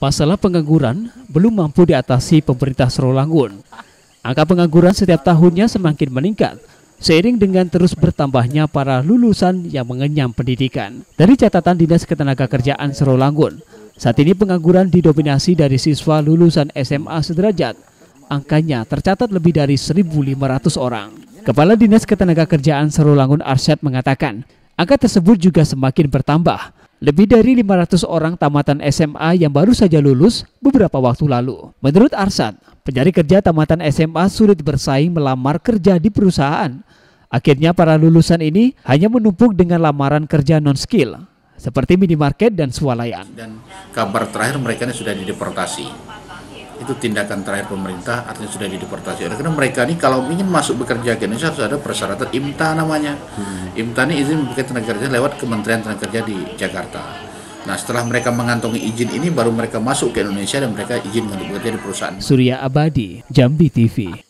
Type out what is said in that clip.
Masalah pengangguran belum mampu diatasi pemerintah Serolangun. Angka pengangguran setiap tahunnya semakin meningkat seiring dengan terus bertambahnya para lulusan yang mengenyam pendidikan. Dari catatan Dinas Ketenagakerjaan Serolangun, saat ini pengangguran didominasi dari siswa lulusan SMA sederajat. Angkanya tercatat lebih dari 1.500 orang. Kepala Dinas Ketenagakerjaan Serolangun Arsyad mengatakan, angka tersebut juga semakin bertambah lebih dari 500 orang tamatan SMA yang baru saja lulus beberapa waktu lalu. Menurut Arsan, pencari kerja tamatan SMA sulit bersaing melamar kerja di perusahaan. Akhirnya para lulusan ini hanya menumpuk dengan lamaran kerja non-skill, seperti minimarket dan swalayan. Dan kabar terakhir mereka sudah dideportasi itu tindakan terakhir pemerintah artinya sudah dideportasi oleh karena mereka ini kalau ingin masuk bekerja ke Indonesia harus ada persyaratan IMTA namanya hmm. IMTA ini izin bekerja tenaga kerja lewat Kementerian Tenaga Kerja di Jakarta Nah setelah mereka mengantongi izin ini baru mereka masuk ke Indonesia dan mereka izin untuk bekerja di perusahaan Surya Abadi, Jambi TV